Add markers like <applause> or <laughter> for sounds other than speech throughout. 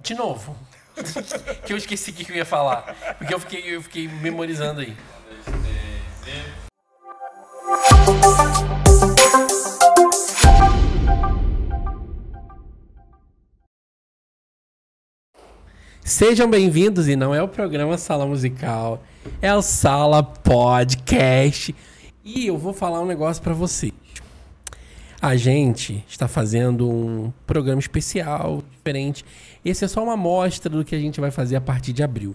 De novo. <laughs> que eu esqueci o que eu ia falar. Porque eu fiquei, eu fiquei memorizando aí. Sejam bem-vindos, e não é o programa Sala Musical, é o Sala Podcast. E eu vou falar um negócio para vocês. A gente está fazendo um programa especial, diferente. Esse é só uma amostra do que a gente vai fazer a partir de abril.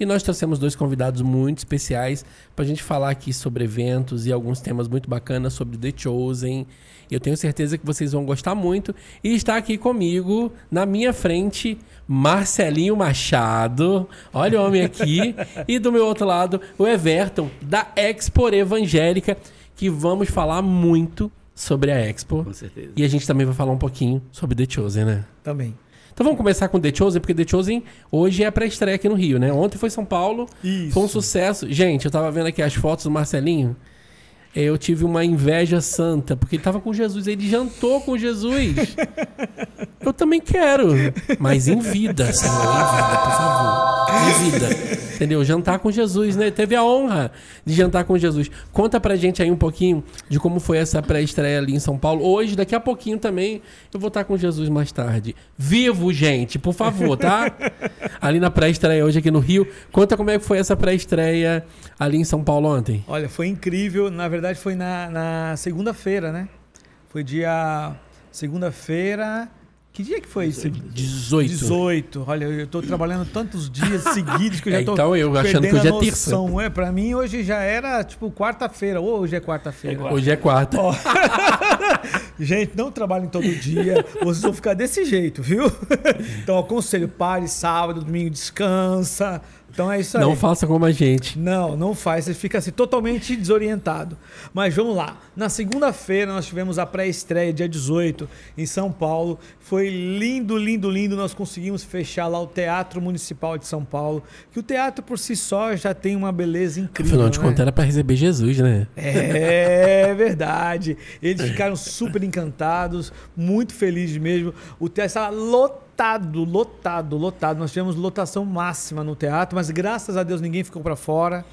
E nós trouxemos dois convidados muito especiais para a gente falar aqui sobre eventos e alguns temas muito bacanas sobre The Chosen. Eu tenho certeza que vocês vão gostar muito. E está aqui comigo, na minha frente, Marcelinho Machado. Olha o homem aqui. e do meu outro lado, o Everton, da Expor Evangélica, que vamos falar muito sobre a Expo. Com certeza. E a gente também vai falar um pouquinho sobre The Chosen, né? Também. Então vamos começar com The Chosen, porque The Chosen hoje é a pré-estreia aqui no Rio, né? Ontem foi São Paulo, Isso. foi um sucesso. Gente, eu tava vendo aqui as fotos do Marcelinho. É, eu tive uma inveja santa, porque ele estava com Jesus, ele jantou com Jesus. <laughs> Eu também quero, mas em vida, <laughs> Senhor, em vida, por favor, em vida. Entendeu? Jantar com Jesus, né? Teve a honra de jantar com Jesus. Conta pra gente aí um pouquinho de como foi essa pré-estreia ali em São Paulo. Hoje, daqui a pouquinho também, eu vou estar tá com Jesus mais tarde. Vivo, gente, por favor, tá? <laughs> Ali na pré-estreia hoje aqui no Rio. Conta como é que foi essa pré-estreia ali em São Paulo ontem. Olha, foi incrível. Na verdade, verdade, foi na, na segunda-feira, né? Foi dia. Segunda-feira. Que dia que foi isso? 18. 18. Olha, eu estou trabalhando tantos dias <laughs> seguidos que eu já estou. É, então eu achando que hoje é terça. É, para mim hoje já era tipo quarta-feira. Ou hoje é quarta-feira. É, hoje é quarta. Oh. <laughs> Gente, não trabalhem todo dia. Vocês vão ficar desse jeito, viu? <laughs> Então aconselho, pare sábado, domingo, descansa. Então é isso aí. Não faça como a gente. Não, não faz. Você fica assim, totalmente desorientado. Mas vamos lá. Na segunda-feira nós tivemos a pré-estreia, dia 18, em São Paulo. Foi lindo, lindo, lindo. Nós conseguimos fechar lá o Teatro Municipal de São Paulo. Que o teatro por si só já tem uma beleza incrível. Afinal de né? contas, era para receber Jesus, né? É, <laughs> é verdade. Eles ficaram super encantados, muito felizes mesmo. O teatro estava lotado lotado, lotado, lotado. Nós tivemos lotação máxima no teatro, mas graças a Deus ninguém ficou para fora.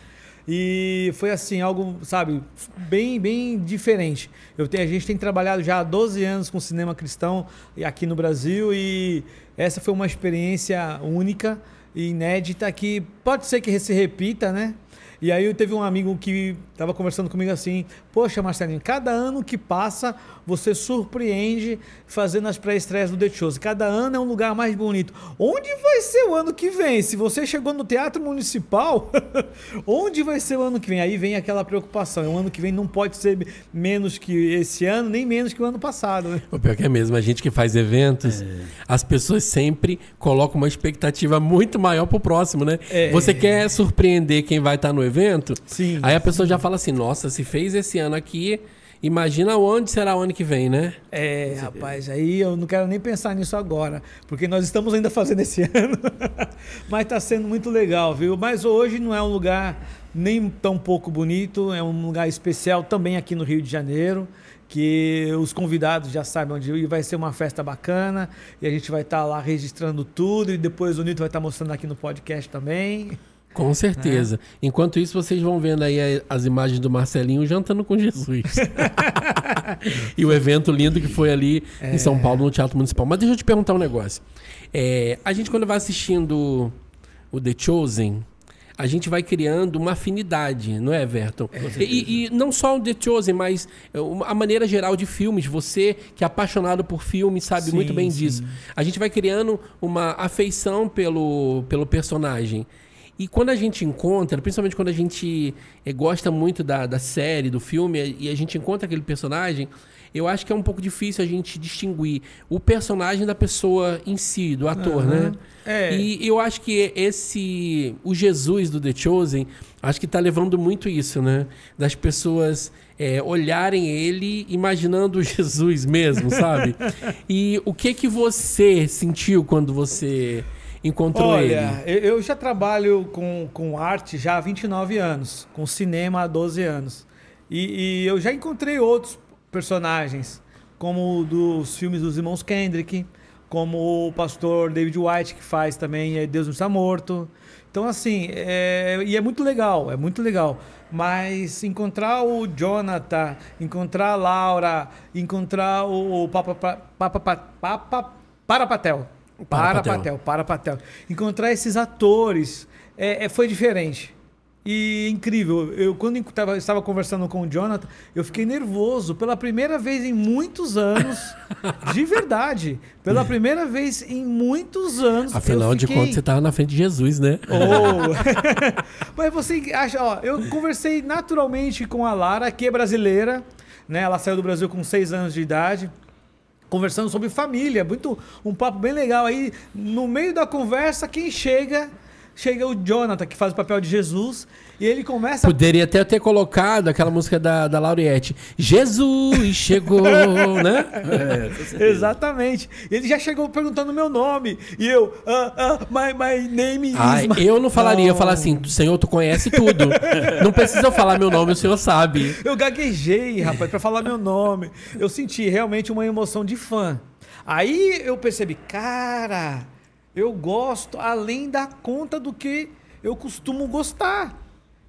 E foi assim, algo, sabe, bem, bem diferente. Eu tenho, a gente tem trabalhado já há 12 anos com cinema cristão aqui no Brasil e essa foi uma experiência única e inédita que pode ser que se repita, né? E aí teve um amigo que estava conversando comigo assim: Poxa, Marcelinho, cada ano que passa você surpreende fazendo as pré-estreias do The Shows. Cada ano é um lugar mais bonito. Onde vai ser o ano que vem? Se você chegou no Teatro Municipal, <laughs> onde vai ser o ano que vem? Aí vem aquela preocupação: o é ano que vem não pode ser menos que esse ano, nem menos que o ano passado. Né? O pior que é mesmo: a gente que faz eventos, é. as pessoas sempre colocam uma expectativa muito maior pro próximo, né? É. Você quer surpreender quem vai estar tá no evento. Sim. Aí a pessoa já fala assim: nossa, se fez esse ano aqui, Imagina onde será o ano que vem, né? É, rapaz, aí eu não quero nem pensar nisso agora, porque nós estamos ainda fazendo esse <laughs> ano. Mas está sendo muito legal, viu? Mas hoje não é um lugar nem tão pouco bonito, é um lugar especial também aqui no Rio de Janeiro, que os convidados já sabem onde ir, vai ser uma festa bacana, e a gente vai estar tá lá registrando tudo, e depois o Nito vai estar tá mostrando aqui no podcast também. Com certeza. É. Enquanto isso, vocês vão vendo aí as imagens do Marcelinho jantando com Jesus. <laughs> e o evento lindo que foi ali é. em São Paulo, no Teatro Municipal. Mas deixa eu te perguntar um negócio. É, a gente, quando vai assistindo o The Chosen, a gente vai criando uma afinidade, não é, Everton É, e, e, não só o The Chosen, mas é, a maneira geral de filmes. Você que é apaixonado por filmes sabe sim, muito bem sim. disso. A gente vai criando uma afeição pelo, pelo personagem. E quando a gente encontra, principalmente quando a gente é, gosta muito da, da série, do filme, e a gente encontra aquele personagem, eu acho que é um pouco difícil a gente distinguir o personagem da pessoa em si, do ator, uhum. né? É. E eu acho que esse. O Jesus do The Chosen, acho que tá levando muito isso, né? Das pessoas é, olharem ele imaginando <laughs> Jesus mesmo, sabe? e o que que você sentiu quando você encontrou Olha, ele? Olha, eu já trabalho com, com arte já há 29 anos, com cinema há 12 anos. E, e eu já encontrei outros personagens, como dos filmes dos irmãos Kendrick, como o pastor David White, que faz também é, Deus não está morto. Então, assim, é, e é muito legal, é muito legal. Mas encontrar o Jonathan, encontrar a Laura, encontrar o, Papa, Papa, Papa, Papa Parapatel. Para, Patel. Patel, para Patel. Encontrar esses atores é, é, foi diferente. E incrível, eu quando tava, estava conversando com o Jonathan, eu fiquei nervoso pela primeira vez em muitos anos, <laughs> de verdade, pela primeira vez em muitos anos. Afinal fiquei... de contas, você estava na frente de Jesus, né? Oh. <laughs> <laughs> Mas você acha, ó, eu conversei naturalmente com a Lara, que é brasileira, né? Ela saiu do Brasil com seis anos de idade conversando sobre família, muito um papo bem legal. Aí, no meio da conversa, quem chega, chega o Jonathan, que faz o papel de Jesus, e ele começa. Poderia até ter colocado aquela música da, da Lauriette. Jesus chegou, <laughs> né? É, Exatamente. Ele já chegou perguntando meu nome. E eu, ah, ah, my, my name is. Ai, my... Eu não falaria, não. eu falaria assim, Senhor, tu conhece tudo. não precisa eu falar meu nome, o senhor sabe. Eu gaguejei, rapaz, para falar meu nome. Eu senti realmente uma emoção de fã. Aí eu percebi, cara, eu gosto além da conta do que eu costumo gostar.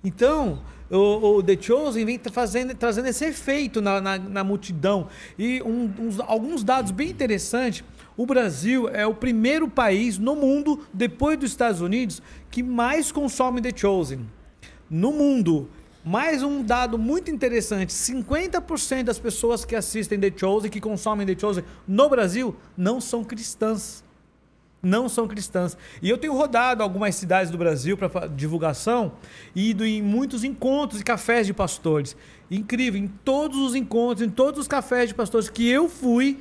Então, o, o The Chosen vem fazendo, trazendo esse efeito na, na, na multidão. E um, uns, alguns dados bem interessantes. O Brasil é o primeiro país no mundo, depois dos Estados Unidos, que mais consome The Chosen. No mundo. Mais um dado muito interessante: 50% das pessoas que assistem The Chosen, que consomem The Chosen no Brasil, não são cristãs não são cristãs. E eu tenho rodado algumas cidades do Brasil para divulgação e ido em muitos encontros e cafés de pastores. Incrível, em todos os encontros, em todos os cafés de pastores que eu fui,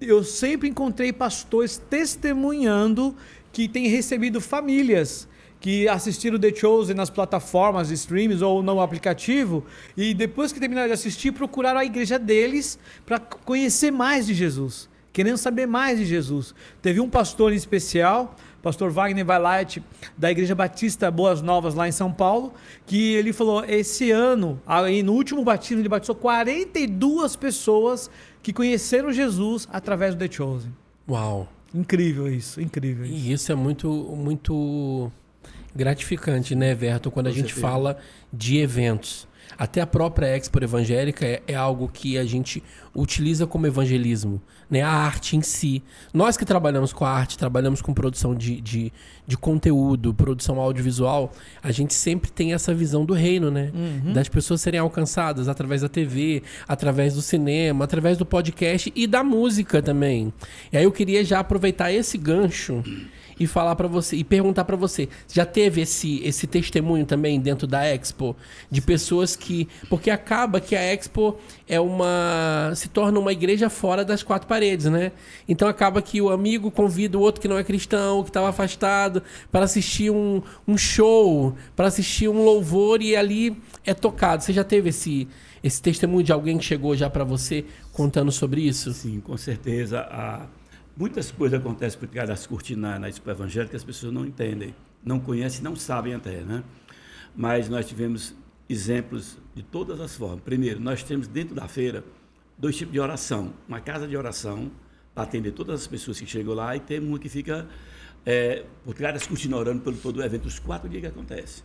eu sempre encontrei pastores testemunhando que têm recebido famílias que assistiram The Chosen nas plataformas de streams ou no aplicativo e depois que terminaram de assistir procuraram a igreja deles para conhecer mais de Jesus querendo saber mais de Jesus. Teve um pastor em especial, pastor Wagner Valait, da Igreja Batista Boas Novas, lá em São Paulo, que ele falou: esse ano, aí no último batismo, ele batizou 42 pessoas que conheceram Jesus através do The Chosen. Uau! Incrível isso, incrível isso. E isso é muito, muito gratificante, né, Verto, quando a gente fala de eventos. Até a própria Expo Evangélica é, é, algo que a gente utiliza como evangelismo, né? A arte em si. Nós que trabalhamos com a arte, trabalhamos com produção de, de, de conteúdo, produção audiovisual, a gente sempre tem essa visão do reino, né? Uhum. Das pessoas serem alcançadas através da TV, através do cinema, através do podcast e da música também. E aí eu queria já aproveitar esse gancho. Uhum e falar para você e perguntar para você, já teve esse esse testemunho também dentro da Expo de pessoas que, porque acaba que a Expo é uma se torna uma igreja fora das quatro paredes, né? Então acaba que o amigo convida o outro que não é cristão, que estava afastado, para assistir um, um show, para assistir um louvor e ali é tocado. Você já teve esse esse testemunho de alguém que chegou já para você contando sobre isso? Sim, com certeza. A Muitas coisas acontecem por trás das cortinas na Expo Evangélica que as pessoas não entendem, não conhecem, não sabem até, né? Mas nós tivemos exemplos de todas as formas. Primeiro, nós temos dentro da feira dois tipos de oração. Uma casa de oração para atender todas as pessoas que chegam lá e tem uma que fica é, por trás das cortinas orando pelo todo o evento, os quatro dias que acontece.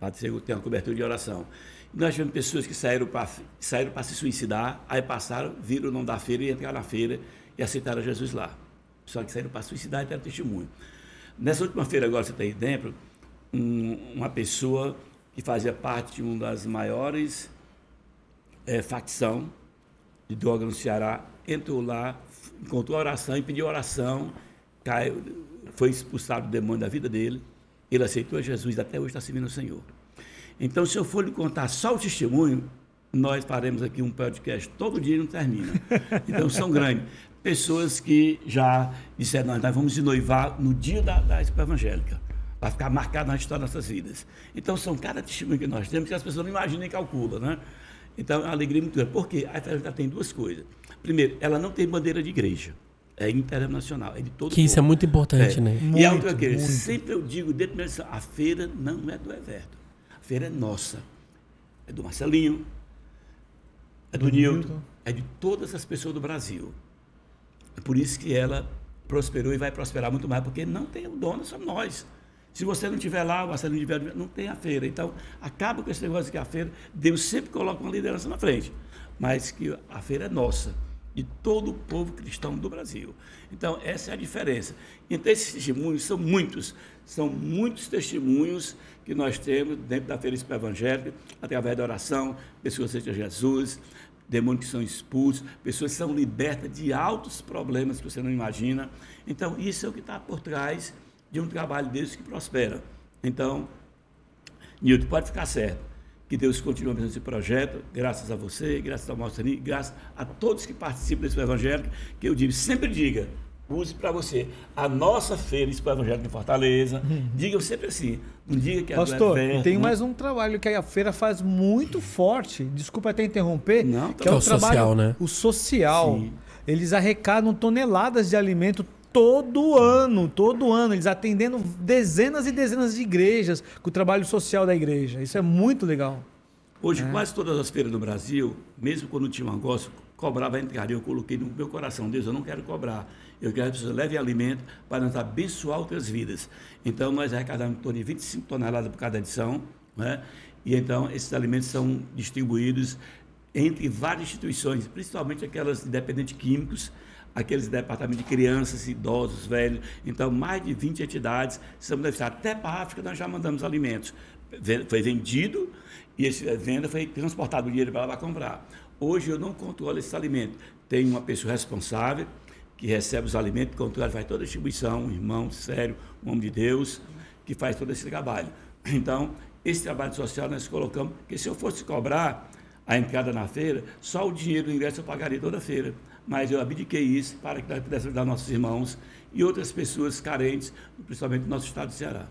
Padre Sego tem uma cobertura de oração. nós tivemos pessoas que saíram para saíram para se suicidar, aí passaram, viram o nome da feira e entraram na feira e aceitaram Jesus lá. Só que saíram para a suicidar e deram testemunho. Nessa última feira, agora você está aí dentro, um, uma pessoa que fazia parte de uma das maiores é, facção de droga no Ceará entrou lá, encontrou a oração e pediu oração, caiu, foi expulsado o demônio da vida dele, ele aceitou Jesus e até hoje está servindo o Senhor. Então, se eu for lhe contar só o testemunho, nós faremos aqui um podcast todo dia e não termina. Então, são grandes pessoas que já disseram, nós, nós vamos se noivar no dia da, da Expo Evangélica. Vai ficar marcado na história das nossas vidas. Então, são cada testemunho que nós temos que as pessoas não imaginam e calculam, né? Então, é uma alegria muito grande. Por quê? A Evangélica tem duas coisas. Primeiro, ela não tem bandeira de igreja. É internacional, é de todo Que isso povo. é muito importante, é. né? Muito, e a outra coisa, sempre eu digo, dentro da minha a feira não é do Everton. A feira é nossa. É do Marcelinho, é do, do Nilton, é de todas as pessoas do Brasil por isso que ela prosperou e vai prosperar muito mais, porque não tem o dono, somos nós. Se você não estiver lá, o Marcelo não tiver não tem a feira. Então, acaba com esse negócio que a feira, Deus sempre coloca uma liderança na frente, mas que a feira é nossa, de todo o povo cristão do Brasil. Então, essa é a diferença. Então, esses testemunhos são muitos, são muitos testemunhos que nós temos dentro da Feira Evangélica, através da oração, pessoas seja Jesus, demônios que são expulsos, pessoas que são libertas de altos problemas que você não imagina. Então, isso é o que está por trás de um trabalho desse que prospera. Então, Nilton, pode ficar certo. Que Deus continue abençoando esse projeto, graças a você, graças ao Mostrini, graças a todos que participam desse evangelho, que eu digo, sempre diga, use para você. A nossa feira Espírito Evangélico de Fortaleza. Uhum. Diga sempre assim, não diga que é Pastor, a tem né? mais um trabalho que a feira faz muito forte. Desculpa até interromper. Não, que tá é, o, é o trabalho, social, né? O social. Sim. Eles arrecadam toneladas de alimento todo ano, todo ano, eles atendendo dezenas e dezenas de igrejas com o trabalho social da igreja. Isso é muito legal. Hoje, é. quase todas as feiras do Brasil, mesmo quando tinha um negócio, cobrava entre Eu coloquei no meu coração, Deus, eu não quero cobrar. Eu quero que as pessoas levem alimento para nos abençoar outras vidas. Então, nós arrecadamos em torno de 25 toneladas por cada edição, né? e então esses alimentos são distribuídos entre várias instituições, principalmente aquelas de químicos, aqueles departamentos de crianças, idosos, velhos. Então, mais de 20 entidades são beneficiadas. Até para a África nós já mandamos alimentos. Foi vendido e essa venda foi transportado o dinheiro para lá para comprar. Hoje eu não controlo esse alimento. Tem uma pessoa responsável que recebe os alimentos, pelo contrário, faz toda a distribuição, um irmão sério, um homem de Deus, que faz todo esse trabalho. Então, esse trabalho social nós colocamos, que se eu fosse cobrar a entrada na feira, só o dinheiro do ingresso eu pagaria toda a feira. Mas eu abdiquei isso para que nós pudéssemos ajudar nossos irmãos e outras pessoas carentes, principalmente no nosso estado do Ceará.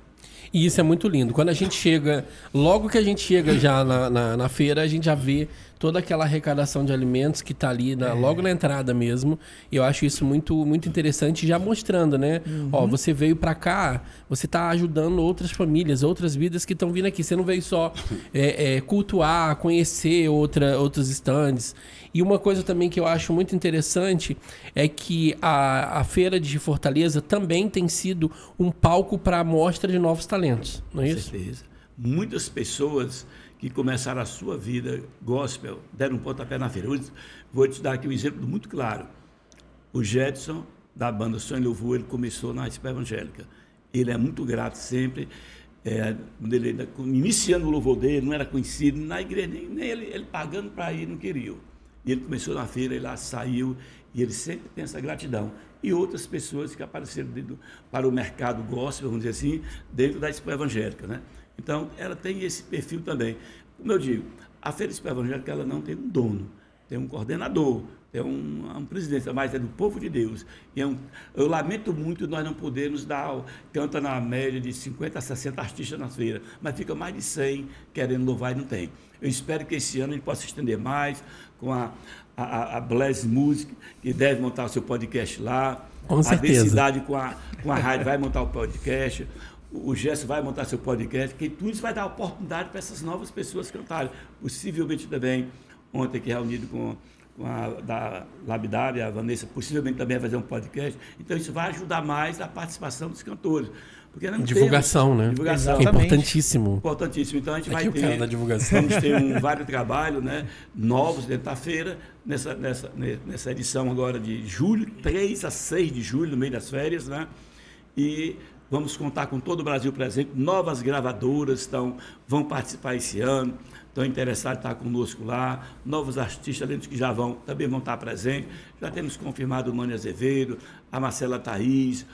E isso é muito lindo. Quando a gente chega, logo que a gente chega já na, na, na feira, a gente já vê toda aquela arrecadação de alimentos que está ali na, é. logo na entrada mesmo. E eu acho isso muito, muito interessante, já mostrando, né? Uhum. Ó, você veio para cá, você está ajudando outras famílias, outras vidas que estão vindo aqui. Você não veio só é, é, cultuar, conhecer outra, outros estandes. E uma coisa também que eu acho muito interessante é que a, a feira de Fortaleza também tem sido um palco para a mostra de novos talentos talentos, não é isso? Com certeza. Muitas pessoas que começaram a sua vida gospel deram um pontapé na feira. Eu vou te dar aqui um exemplo muito claro. O Jetson, da banda Sonho Louvor, ele começou na Espa Evangélica. Ele é muito grato sempre. É, ele, iniciando o louvor dele, não era conhecido na igreja, nem, nem ele, ele pagando para ir, não queria. E ele começou na feira, ele lá saiu e ele sempre tem essa gratidão. E outras pessoas que apareceram dentro, para o mercado gospel, vamos dizer assim, dentro da Expo Evangélica. Né? Então, ela tem esse perfil também. Como eu digo, a Feira Expo Evangélica ela não tem um dono, tem um coordenador, tem um, um presidente, mas é do povo de Deus. E é um, eu lamento muito nós não podermos dar, canta na média de 50 a 60 artistas na feira, mas fica mais de 100 querendo louvar e não tem. Eu espero que esse ano ele possa estender mais com a, a, a Music, que deve montar o seu podcast lá. Com certeza. A Densidade com a, com a rádio vai montar o podcast. O Gesso vai montar seu podcast, que tudo isso vai dar oportunidade para essas novas pessoas cantarem. Possivelmente também, ontem aqui reunido com com a, da Labdab, a Vanessa, possivelmente também vai fazer um podcast. Então, isso vai ajudar mais a participação dos cantores. Porque não divulgação, temos, né? Divulgação. É importantíssimo. Importantíssimo. Então, a gente Aqui vai o ter, cara da divulgação. Vamos ter um <laughs> vários trabalhos né, novos dentro da feira, nessa, nessa, nessa edição agora de julho, 3 a 6 de julho, no meio das férias. Né? E vamos contar com todo o Brasil presente. Novas gravadoras estão, vão participar esse ano estão interessados em estar conosco lá. Novos artistas, além dos que já vão, também vão estar presentes. Já temos confirmado o Mani Azevedo, a Marcela Thaís,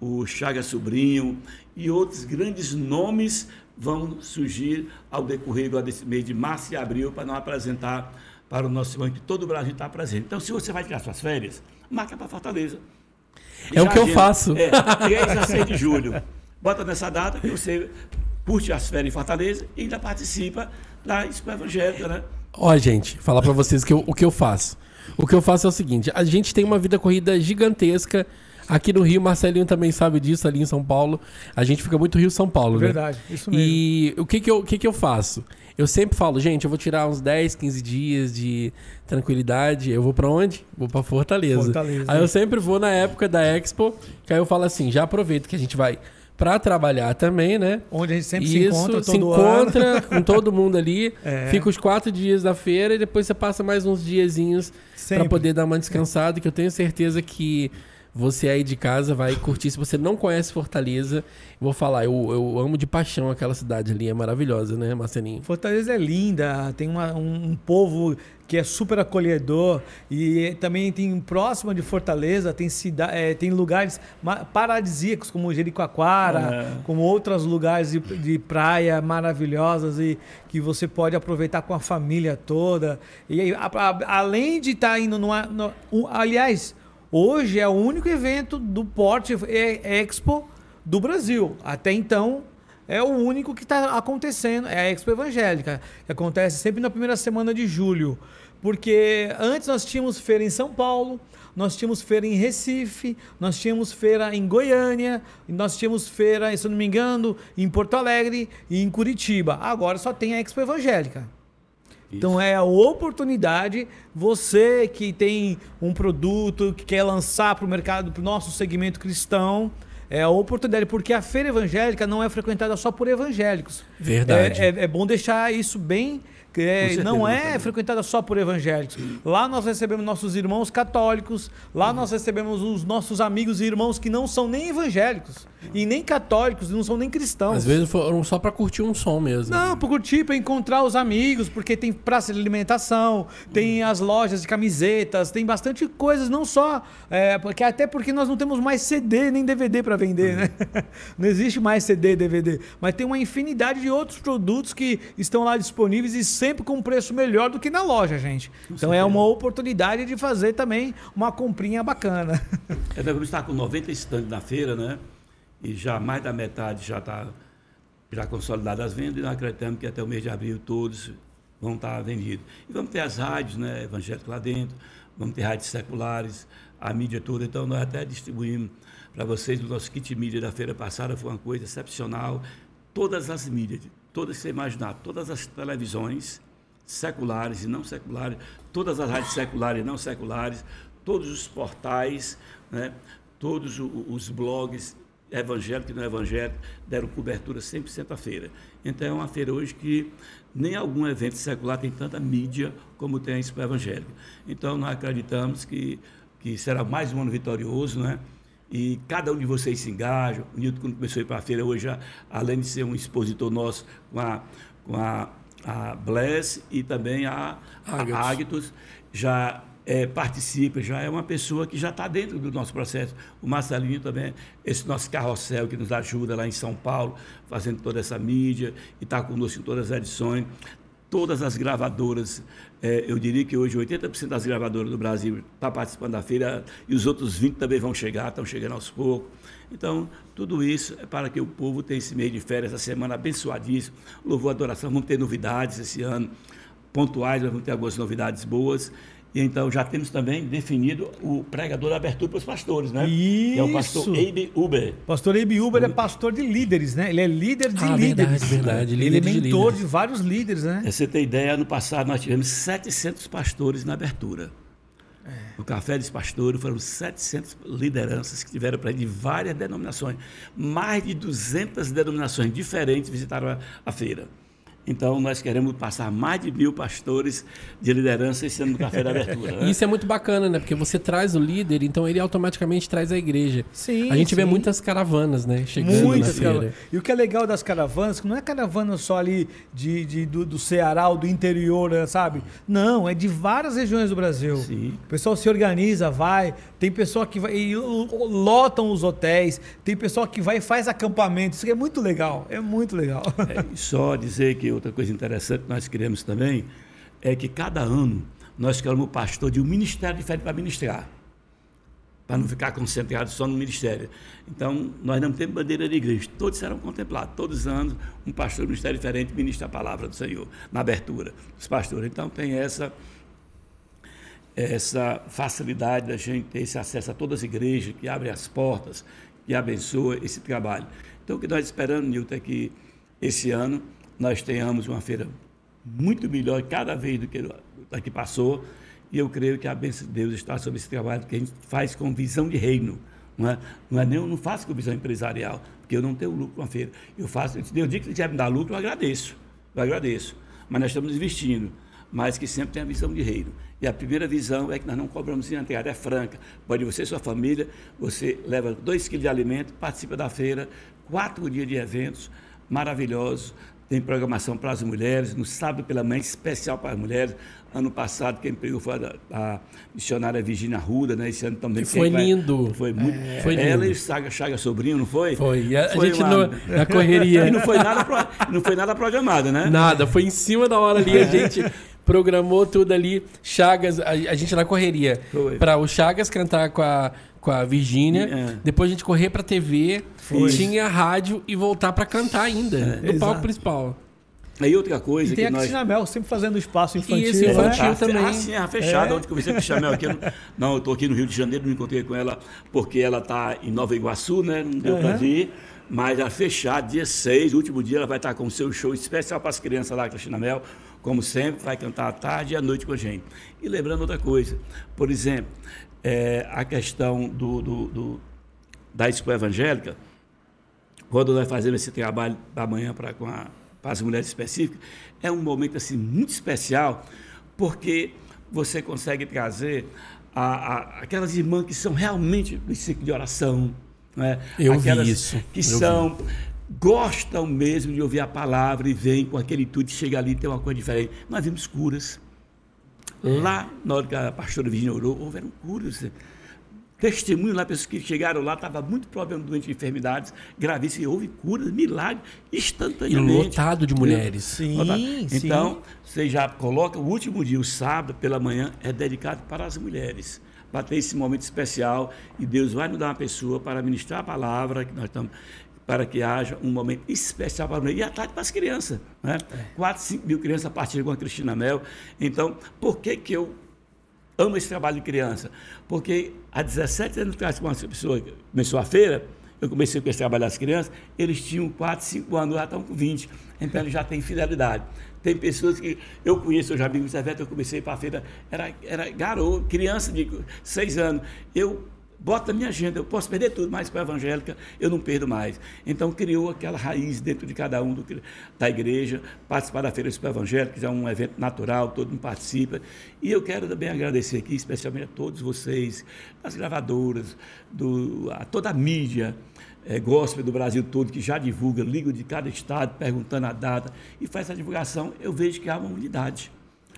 o Chaga Sobrinho e outros grandes nomes vão surgir ao decorrer desse mês de março e abril para nós apresentar para o nosso banco que todo o Brasil está presente. Então, se você vai tirar suas férias, marca para Fortaleza. É o que agenda. eu faço. É, 3 a 6 de julho. Bota nessa data que você curte as férias em Fortaleza e ainda participa isso né? Ó, gente, falar para vocês que eu, o que eu faço. O que eu faço é o seguinte: a gente tem uma vida corrida gigantesca. Aqui no Rio, Marcelinho também sabe disso, ali em São Paulo. A gente fica muito Rio-São Paulo, Verdade, é né? Verdade, isso mesmo. E o que que eu, que que eu faço? Eu sempre falo, gente, eu vou tirar uns 10, 15 dias de tranquilidade. Eu vou para onde? Vou para Fortaleza. Fortaleza. Aí eu sempre vou na época da Expo, que aí eu falo assim, já aproveito que a gente vai para trabalhar também, né? Onde a gente sempre Isso, se encontra todo se encontra ano. com todo mundo ali. É. Fica os quatro dias da feira e depois você passa mais uns diazinhos para poder dar uma descansada, que eu tenho certeza que você aí de casa vai curtir. Se você não conhece Fortaleza, vou falar, eu, eu amo de paixão aquela cidade ali. É maravilhosa, né, Marcelinho? Fortaleza é linda. Tem uma, um, um povo que é super acolhedor e também tem próximo de Fortaleza tem cidade é, tem lugares paradisíacos como Jericoacoara uhum. como outros lugares de, de, praia maravilhosas e que você pode aproveitar com a família toda e a, a, além de estar tá indo numa, no, um, aliás Hoje é o único evento do porte Expo do Brasil. Até então, é o único que está acontecendo, é a Expo Evangélica, que acontece sempre na primeira semana de julho. Porque antes nós tínhamos feira em São Paulo, nós tínhamos feira em Recife, nós tínhamos feira em Goiânia, nós tínhamos feira, se não me engano, em Porto Alegre e em Curitiba. Agora só tem a Expo Evangélica. Então é a oportunidade, você que tem um produto que quer lançar para o mercado, para o nosso segmento cristão, é a oportunidade, porque a feira evangélica não é frequentada só por evangélicos. Verdade. É, é, é bom deixar isso bem é, não é frequentada só por evangélicos. Lá nós recebemos nossos irmãos católicos, lá nós recebemos os nossos amigos e irmãos que não são nem evangélicos e nem católicos, não são nem cristãos. Às vezes foram só para curtir um som mesmo. Não, para curtir, para encontrar os amigos, porque tem praça de alimentação, tem as lojas de camisetas, tem bastante coisas, não só é, porque até porque nós não temos mais CD nem DVD para vender, né? <laughs> Não existe mais CD, DVD, mas tem uma infinidade de outros produtos que estão lá disponíveis e sempre com um preço melhor do que na loja, gente. Com então é certeza. é uma oportunidade de fazer também uma comprinha bacana. É, nós estar tá com 90 estandes na feira, né? E já mais da metade já está já consolidadas as vendas e nós acreditamos que até o mês de abril todos vão estar tá vendidos. E vamos ter as rádios, né? Evangélico lá dentro, vamos ter rádios seculares, a mídia toda. Então nós até distribuímos para vocês o nosso kit mídia da feira passada, foi uma coisa excepcional. Todas as mídias, todas você imaginar, todas as televisões seculares e não seculares, todas as rádios seculares e não seculares, todos os portais, né, todos os blogs evangélicos e não evangélicos deram cobertura 100% sexta feira. Então é uma feira hoje que nem algum evento secular tem tanta mídia como tem a Expo Evangélica. Então nós acreditamos que, que será mais um ano vitorioso, né? E cada um de vocês se engaja. O Nilton, quando começou a ir para a feira, hoje, além de ser um expositor nosso com a, com a, a Bless e também a, Agitos já é, participa, já é uma pessoa que já está dentro do nosso processo. O Marcelinho também, esse nosso carrossel que nos ajuda lá em São Paulo, fazendo toda essa mídia e está conosco em todas as edições todas as gravadoras, é, eu diria que hoje 80% das gravadoras do Brasil estão tá participando da feira e os outros 20% também vão chegar, estão chegando aos poucos. Então, tudo isso é para que o povo tenha esse meio de férias, essa semana abençoadíssima. Louvor, adoração, vamos ter novidades esse ano, pontuais, mas vamos ter algumas novidades boas. E então já temos também definido o pregador da abertura para os pastores, né? Isso. é o pastor Abe Uber. Pastor Abe Uber é pastor de líderes, né? Ele é líder de ah, líderes. Verdade, verdade. Líder Ele é mentor de, de, vários líderes, né? Você tem ideia, ano passado nós tivemos 700 pastores na abertura. É. O Café dos Pastores foram 700 lideranças que tiveram para de várias denominações. Mais de 200 denominações diferentes visitaram a, a feira. Então, nós queremos passar mais de mil pastores de liderança esse ano no Café da Abertura. Né? <laughs> Isso é muito bacana, né? Porque você traz o líder, então ele automaticamente traz a igreja. Sim. A gente sim. vê muitas caravanas, né? Chegando muitas caravanas. E o que é legal das caravanas, que não é caravana só ali de, de do, do, Ceará ou do interior, né, sabe? Não, é de várias regiões do Brasil. Sim. O pessoal se organiza, vai. Tem pessoal que vai e lotam os hotéis. Tem pessoal que vai e faz acampamento. Isso é muito legal. É muito legal. É, só dizer que outra coisa interessante que nós criamos também é que cada ano nós queremos um pastor de um ministério diferente para ministrar, para não ficar concentrado só no ministério. Então, nós não temos bandeira de igreja, todos serão contemplados, todos os anos um pastor de um ministério diferente ministra a palavra do Senhor, na abertura dos pastores. Então, tem essa essa facilidade da gente ter esse acesso a todas as igrejas, que abre as portas, que abençoa esse trabalho. Então, o que nós esperamos, Nilton, é que esse ano nós tenhamos uma feira muito melhor cada vez do que a que passou. E eu creio que a bênção de Deus está sobre esse trabalho que a gente faz com visão de reino. Não é, não é nem eu não faço com visão empresarial, porque eu não tenho lucro com a feira. Eu faço, se Deus diz que já me dá lucro, eu agradeço. Eu agradeço. Mas nós estamos investindo, mas que sempre tem a visão de reino. E a primeira visão é que nós não cobramos em entrada, é franca. Pode você e sua família, você leva dois quilos de alimento, participa da feira, quatro dias de eventos maravilhosos tem programação para as mulheres, no sábado pela manhã, especial para as mulheres. Ano passado, quem pegou foi a, a missionária Virginia Ruda, né? Esse ano também. E foi vai... lindo. Foi muito. É, foi Ela lindo. e Saga Chaga Sobrinho, não foi? Foi. A, foi a gente uma... na correria. <laughs> não foi, nada pro... não foi nada programado, né? Nada, foi em cima da hora ali. É. A gente programou tudo ali. Chagas, a, a gente na correria. Para o Chagas cantar com a, com a Virgínia. É. Depois a gente correr pra TV, Foi. tinha rádio e voltar para cantar ainda. É, no exato. palco principal. Aí outra coisa. E tem que a nós... Cristina Mel sempre fazendo espaço infantil. E esse infantil é. também. Ah, sim, a ah, ah, fechada. É. Onde comecei com a Cristina Mel aqui. não, não, eu tô aqui no Rio de Janeiro, não encontrei com ela porque ela tá em Nova Iguaçu, né? Não deu uhum. para vir. Mas a fechada, dia 6, último dia, ela vai estar com o seu show especial para as crianças lá, Cristina Mel como sempre, vai cantar à tarde e à noite com a gente. E lembrando outra coisa, por exemplo, é, a questão do, do, do, da escola evangélica, quando nós fazemos esse trabalho da manhã para com a as mulheres específicas, é um momento assim muito especial, porque você consegue trazer a, a, aquelas irmãs que são realmente do ciclo de oração, né? Eu aquelas vi isso. que Eu são vi gostam mesmo de ouvir a palavra e vêm com aquele tudo, chega ali e tem uma coisa diferente. Nós vimos curas. É. Lá, na hora que a pastora Virginia orou, houveram curas. Testemunho lá, pessoas que chegaram lá, estava muito problema doente de enfermidades gravíssimas, houve curas, milagres instantaneamente. E lotado de mulheres. Sim, sim. Então, você já coloca, o último dia, o sábado pela manhã, é dedicado para as mulheres para ter esse momento especial e Deus vai nos dar uma pessoa para ministrar a palavra que nós estamos para que haja um momento especial para o E ataque tarde para as crianças. Né? É. 4, 5 mil crianças a partir com a Cristina Mel. Então, por que, que eu amo esse trabalho de criança? Porque há 17 anos atrás, quando essa pessoa começou a feira, eu comecei com esse trabalho das crianças, eles tinham 4, 5 anos, lá estão com 20. Então, eles já têm fidelidade. Tem pessoas que eu conheço, eu já vi no eu comecei para a feira, era, era garoto, criança de 6 anos. Eu bota minha agenda, eu posso perder tudo, mas com a evangélica eu não perdo mais. Então criou aquela raiz dentro de cada um do, da igreja, participar da Feira Super Evangélica, já é um evento natural, todo mundo participa. E eu quero também agradecer aqui, especialmente a todos vocês, as gravadoras, do, a toda a mídia é, gospel do Brasil todo, que já divulga, liga de cada estado, perguntando a data e faz essa divulgação, eu vejo que há uma unidade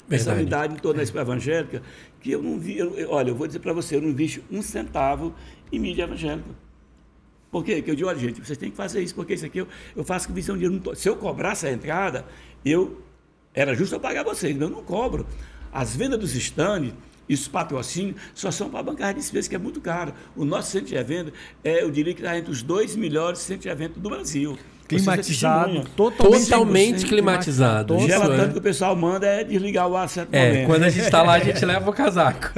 personalidade em torno da é. evangélica, que eu não vi, eu, olha, eu vou dizer para você, eu não vi um centavo em mídia evangélica. Por quê? Porque eu digo, olha, gente, vocês têm que fazer isso, porque isso aqui eu, eu faço com visão de dinheiro. se eu cobrasse a entrada, eu era justo eu pagar vocês, mas eu não cobro. As vendas dos stands, os patrocínios, só são para bancar despesas, que é muito caro. O nosso centro de evento, é, eu diria que está entre os dois melhores centros de evento do Brasil climatizado, totalmente, totalmente climatizado. climatizado. Gela tanto é. que o pessoal manda é desligar o ar certo é, momento. Quando a gente está lá, a gente <laughs> leva o casaco.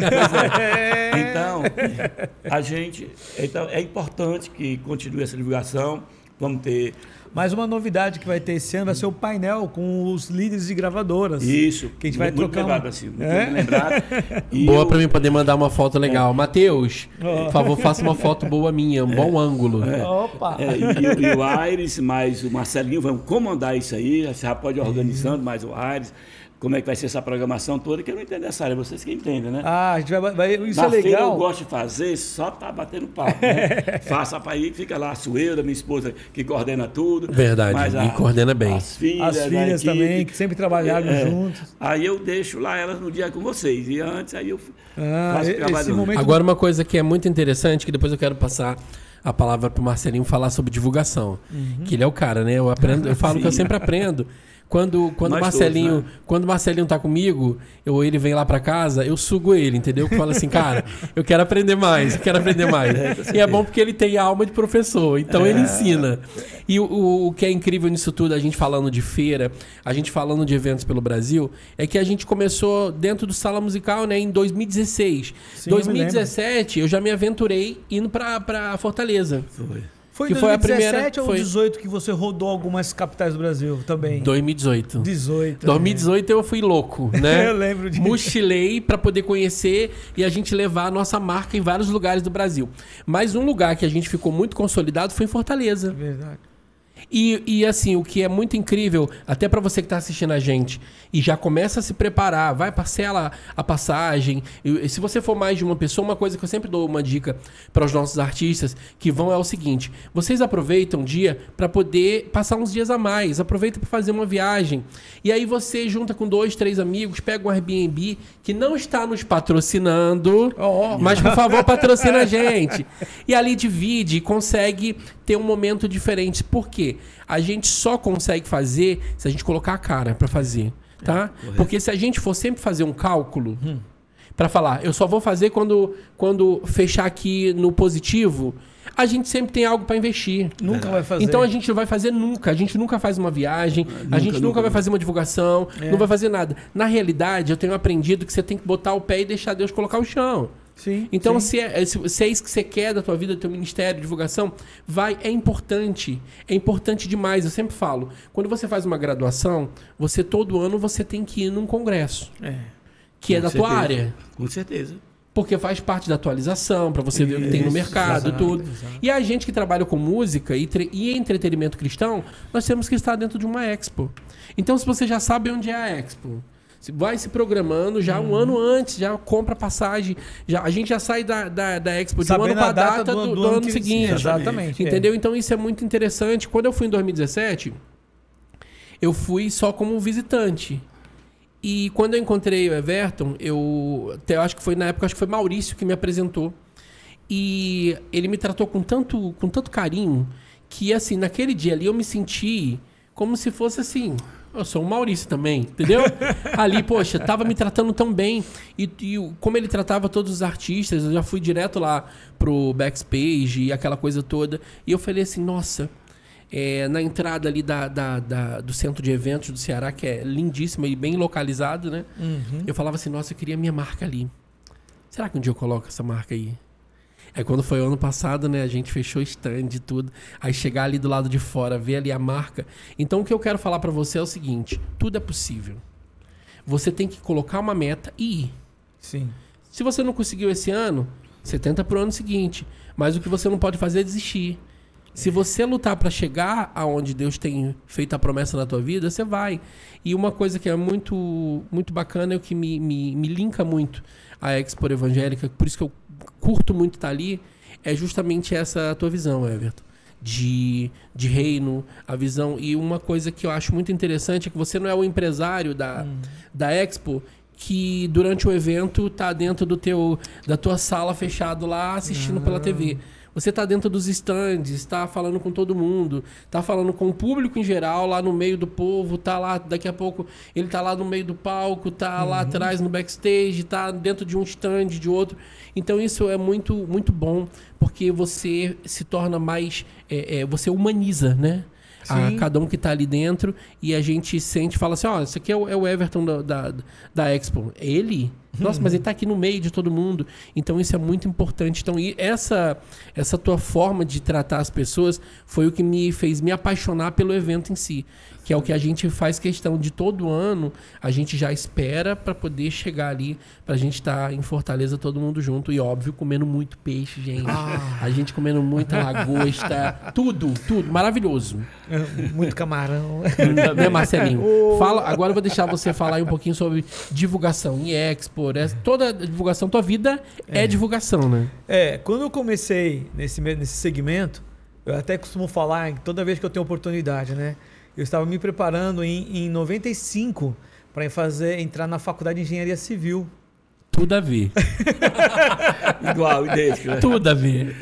É. Então, <laughs> a gente. Então, é importante que continue essa divulgação. Vamos ter mas uma novidade que vai ter esse ano vai ser o painel com os líderes de gravadoras. Isso. Que a gente vai assim, muito trocar. um... assim, é? lembrado. <laughs> boa eu... para mim poder mandar uma foto é. legal. É. Matheus, oh. por favor, faça uma foto boa minha, um é. bom ângulo. É. Opa! É, e, e, o Aires, mais o Marcelinho vamos comandar isso aí. Você já pode ir organizando, mais o Aires como é que vai ser essa programação toda, que eu não entendo essa área, vocês que entendem, né? Ah, a gente vai, vai isso é Na é legal. eu gosto de fazer só tá batendo pau, papo, né? <laughs> Faça para ir, fica lá a Sueira, minha esposa, que coordena tudo. Verdade, mas a, e coordena bem. As filhas, as né, filhas equipe, também, que sempre trabalharam é, juntos. Aí eu deixo lá elas no dia com vocês, e antes aí eu ah, faço esse momento... Agora uma coisa que é muito interessante, que depois eu quero passar a palavra para o Marcelinho falar sobre divulgação, uhum. que ele é o cara, né? Eu, aprendo, eu falo Sim. que eu sempre aprendo, quando, quando Nós Marcelinho, todos, né? quando Marcelinho tá comigo, ou ele vem lá para casa, eu sugo ele, entendeu? Que fala assim, cara, eu quero aprender mais, eu quero aprender mais. É, e é bom porque ele tem alma de professor, então ele é. ensina. E o, o, que é incrível nisso tudo, a gente falando de feira, a gente falando de eventos pelo Brasil, é que a gente começou dentro do Sala Musical, né, em 2016. Sim, 2017, eu, eu já me aventurei indo para Fortaleza. Foi. Foi em 2017 foi primeira, ou 2018 que você rodou algumas capitais do Brasil também? 2018. 18. 2018 é. eu fui louco, né? <laughs> eu lembro disso. Mochilei para poder conhecer e a gente levar a nossa marca em vários lugares do Brasil. Mas um lugar que a gente ficou muito consolidado foi em Fortaleza. É verdade. E, e assim, o que é muito incrível, até para você que está assistindo a gente e já começa a se preparar, vai, parcela a passagem. E, se você for mais de uma pessoa, uma coisa que eu sempre dou uma dica para os nossos artistas que vão é o seguinte: vocês aproveitam um dia para poder passar uns dias a mais, aproveita para fazer uma viagem. E aí você junta com dois, três amigos, pega um Airbnb que não está nos patrocinando, oh, oh. mas por favor patrocina a gente. E ali divide e consegue ter um momento diferente. Por quê? A gente só consegue fazer se a gente colocar a cara para fazer, tá? É, Porque se a gente for sempre fazer um cálculo hum. para falar, eu só vou fazer quando quando fechar aqui no positivo, a gente sempre tem algo para investir. Nunca é. vai fazer. Então a gente não vai fazer nunca. A gente nunca faz uma viagem, a gente nunca, nunca, vai fazer uma divulgação, é. não vai fazer nada. Na realidade, eu tenho aprendido que você tem que botar o pé e deixar Deus colocar o chão. Sim, então, sim. Se, é, é, se, se é isso que você quer da tua vida, do teu ministério, divulgação, vai, é importante. É importante demais. Eu sempre falo, quando você faz uma graduação, você todo ano você tem que ir num congresso. É. Que é Com é da certeza. tua área. Com certeza. Porque faz parte da atualização, para você ver o que tem no mercado e tudo. E a gente que trabalha com música e, e entretenimento cristão, nós temos que estar dentro de uma expo. Então, se você já sabe onde é a expo, Vai se programando já um uhum. ano antes, já compra passagem. Já, a gente já sai da, da, da Expo de um ano para a data, do, do, do, ano, ano seguinte. Exatamente. É. Entendeu? É. Então isso é muito interessante. Quando eu fui em 2017, eu fui só como visitante. E quando eu encontrei o Everton, eu até acho que foi na época, acho que foi Maurício que me apresentou. E ele me tratou com tanto, com tanto carinho que assim, naquele dia ali eu me senti como se fosse assim, eu sou o Maurício também, entendeu? <laughs> Ali, poxa, tava me tratando tão bem. E, e, como ele tratava todos os artistas, eu já fui direto lá pro backstage e aquela coisa toda. E eu falei assim, nossa, é, na entrada ali da, da, da, do centro de eventos do Ceará, que é lindíssima e bem localizado, né? Uhum. Eu falava assim, nossa, eu queria minha marca ali. Será que um dia eu coloco essa marca aí? É quando foi ano passado, né? A gente fechou stand e tudo. Aí chegar ali do lado de fora, ver ali a marca. Então o que eu quero falar para você é o seguinte: tudo é possível. Você tem que colocar uma meta e ir. Sim. Se você não conseguiu esse ano, você tenta pro ano seguinte. Mas o que você não pode fazer é desistir. Se você lutar para chegar aonde Deus tem feito a promessa na tua vida, você vai. E uma coisa que é muito muito bacana é o que me, me, me linka muito à Expo Evangélica, por isso que eu curto muito estar tá ali, é justamente essa tua visão, Everton. De, de reino, a visão. E uma coisa que eu acho muito interessante é que você não é o empresário da, hum. da Expo que durante o evento tá dentro do teu da tua sala fechado lá assistindo ah. pela TV. Você tá dentro dos stands, está falando com todo mundo, tá falando com o público em geral, lá no meio do povo, tá lá, daqui a pouco ele tá lá no meio do palco, tá uhum. lá atrás no backstage, tá dentro de um stand, de outro. Então isso é muito, muito bom, porque você se torna mais. É, é, você humaniza, né? a cada um que está ali dentro e a gente sente fala assim: ó, oh, esse aqui é o, é o Everton da, da, da, Expo. Ele? Uhum. Nossa, mas ele está aqui no meio de todo mundo. Então isso é muito importante. Então, e essa, essa tua forma de tratar as pessoas foi o que me fez me apaixonar pelo evento em si que é o que a gente faz questão de todo ano, a gente já espera para poder chegar ali, para a gente estar tá em Fortaleza todo mundo junto e óbvio comendo muito peixe, gente. Ah. A gente comendo muita lagosta, tudo, tudo maravilhoso. É, muito camarão. meu né, Marcelinho? Oh. <laughs> Fala, agora eu vou deixar você falar um pouquinho sobre divulgação em Expo, né? toda divulgação, tua vida é. é, divulgação, né? É, quando eu comecei nesse nesse segmento, eu até costumo falar toda vez que eu tenho oportunidade, né? Eu estava me preparando em, em 95 para fazer entrar na faculdade de engenharia civil. Tudo a ver. <laughs> Igual, idêntico. Né? Tudo a ver.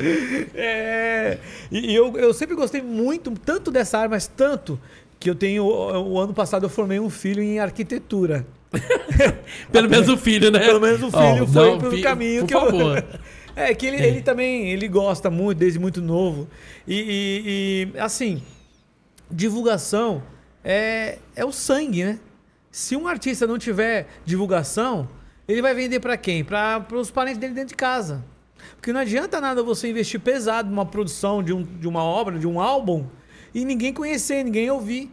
É, e eu, eu sempre gostei muito, tanto dessa área, mas tanto que eu tenho. O ano passado eu formei um filho em arquitetura. <laughs> Pelo menos o filho, né? Pelo menos o filho oh, foi não, pelo filho, caminho por que favor. eu. <laughs> É, que ele, é. ele também ele gosta muito, desde muito novo. e, e, e assim, divulgação é, é o sangue, né? Se um artista não tiver divulgação, ele vai vender para quem? Para os parentes dele dentro de casa. Porque não adianta nada você investir pesado numa produção de, um, de uma obra, de um álbum, e ninguém conhecer, ninguém ouvir.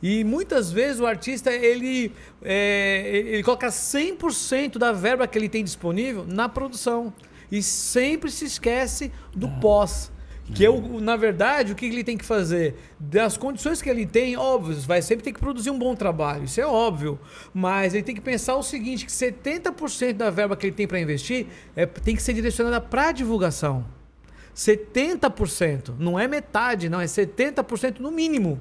E muitas vezes o artista ele, é, ele coloca 100% da verba que ele tem disponível na produção. E sempre se esquece do ah. pós. Que eu, na verdade, o que ele tem que fazer? Das condições que ele tem, óbvio, vai sempre ter que produzir um bom trabalho, isso é óbvio. Mas ele tem que pensar o seguinte: que 70% da verba que ele tem para investir é, tem que ser direcionada para divulgação. 70%, não é metade, não, é 70% no mínimo.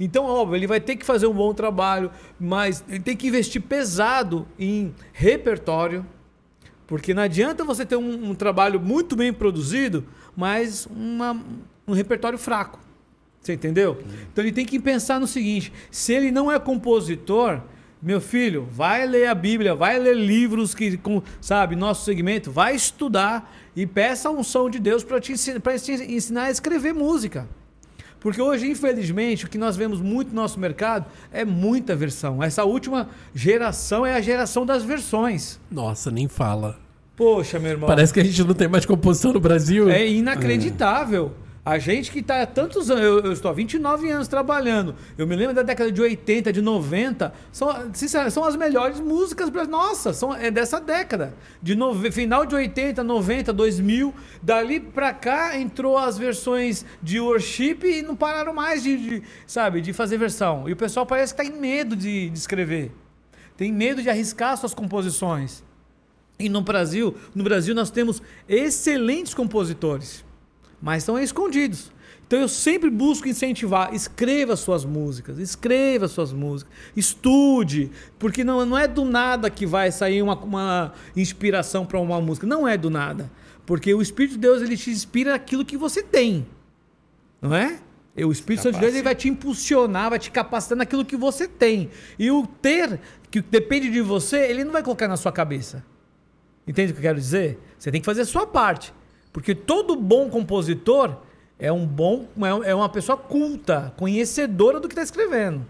Então, óbvio, ele vai ter que fazer um bom trabalho, mas ele tem que investir pesado em repertório porque não adianta você ter um, um trabalho muito bem produzido, mas uma, um repertório fraco. Você entendeu? Então ele tem que pensar no seguinte: se ele não é compositor, meu filho, vai ler a Bíblia, vai ler livros que, com, sabe, nosso segmento, vai estudar e peça a unção de Deus para te, te ensinar a escrever música. Porque hoje, infelizmente, o que nós vemos muito no nosso mercado é muita versão. Essa última geração é a geração das versões. Nossa, nem fala. Poxa, meu irmão. Parece que a gente não tem mais composição no Brasil. É inacreditável. É. A gente que está há tantos anos, eu, eu, estou há 29 anos trabalhando, eu me lembro da década de 80, de 90, são, sinceramente, são as melhores músicas, nossa, são, é dessa década, de no, final de 80, 90, 2000, dali para cá entrou as versões de worship e não pararam mais de, de sabe, de fazer versão, e o pessoal parece que está em medo de, de escrever, tem medo de arriscar suas composições. E no Brasil, no Brasil nós temos excelentes compositores, mas estão escondidos. Então eu sempre busco incentivar, escreva suas músicas, escreva suas músicas, estude, porque não, não é do nada que vai sair uma, uma inspiração para uma música, não é do nada, porque o Espírito de Deus ele te inspira aquilo que você tem, não é? E o Espírito Santo de Deus ele vai te impulsionar, vai te capacitar naquilo que você tem. E o ter, que depende de você, ele não vai colocar na sua cabeça. Entende o que eu quero dizer? Você tem que fazer a sua parte. Porque todo bom compositor é um bom é, é uma pessoa culta, conhecedora do que está escrevendo.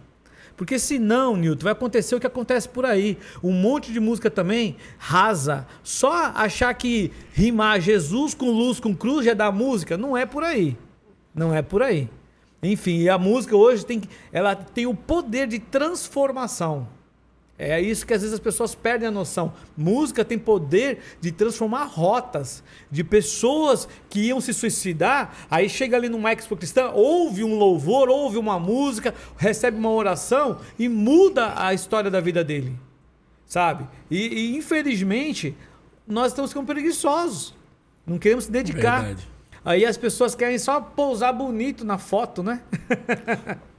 Porque senão, Nilton, vai acontecer o que acontece por aí. Um monte de música também rasa. Só achar que rimar Jesus com luz com cruz já dá música, não é por aí. Não é por aí. Enfim, a música hoje tem ela tem o poder de transformação. É isso que às vezes as pessoas perdem a noção. Música tem poder de transformar rotas, de pessoas que iam se suicidar, aí chega ali numa Expo Cristã, ouve um louvor, ouve uma música, recebe uma oração e muda a história da vida dele. Sabe? e, e infelizmente, nós estamos ficando preguiçosos. Não queremos se dedicar. Verdade. Aí as pessoas querem só pousar bonito na foto, né? <laughs>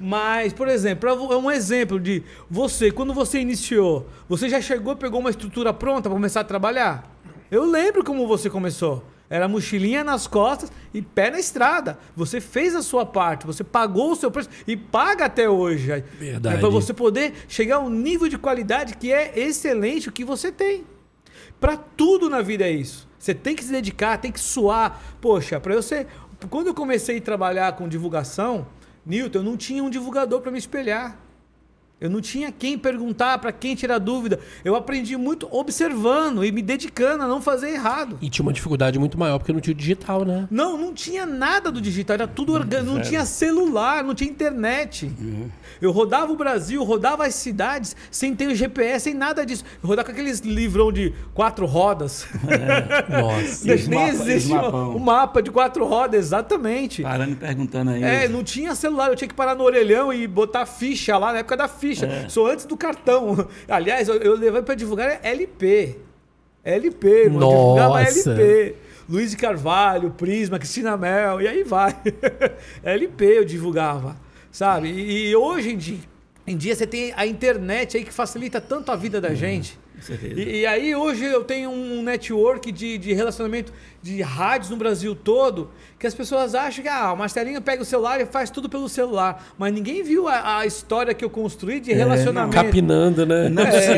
Mas, por exemplo, é um exemplo de você, quando você iniciou, você já chegou, pegou uma estrutura pronta para começar a trabalhar? Eu lembro como você começou. Era mochilinha nas costas e pé na estrada. Você fez a sua parte, você pagou o seu preço e paga até hoje. É Verdade. É para você poder chegar a um nível de qualidade que é excelente o que você tem. Para tudo na vida é isso. Você tem que se dedicar, tem que suar. Poxa, para eu ser. Quando eu comecei a trabalhar com divulgação, Newton, eu não tinha um divulgador para me espelhar. Eu não tinha quem perguntar, para quem tirar dúvida. Eu aprendi muito observando e me dedicando a não fazer errado. E tinha uma dificuldade muito maior porque não tinha o digital, né? Não, não tinha nada do digital, era tudo orgânico, não tinha celular, não tinha internet. Uhum. Eu rodava o Brasil, rodava as cidades sem ter o GPS, sem nada disso. Eu rodava com aqueles livrão de quatro rodas. É, nossa. <laughs> Nem mapa, existe mapa de quatro rodas, exatamente. Parando e perguntando aí. É, não tinha celular, eu tinha que parar no orelhão e botar ficha lá na época da ficha ficha. É. Sou antes do cartão. <laughs> Aliás, eu, eu levei para divulgar é LP. LP, mano. Nossa. Eu divulgava LP. Luiz de Carvalho, Prisma, Cristina Mel, e aí vai. LP <laughs> eu divulgava, sabe? E, e, hoje em dia, em dia você tem a internet aí que facilita tanto a vida da hum, gente. E, e aí hoje eu tenho um network de, de relacionamento de rádios no Brasil todo, que as pessoas acham que ah, o Marcelinho pega o celular e faz tudo pelo celular. Mas ninguém viu a, a história que eu construí de é, relacionamento. capinando, né? Não, é. se,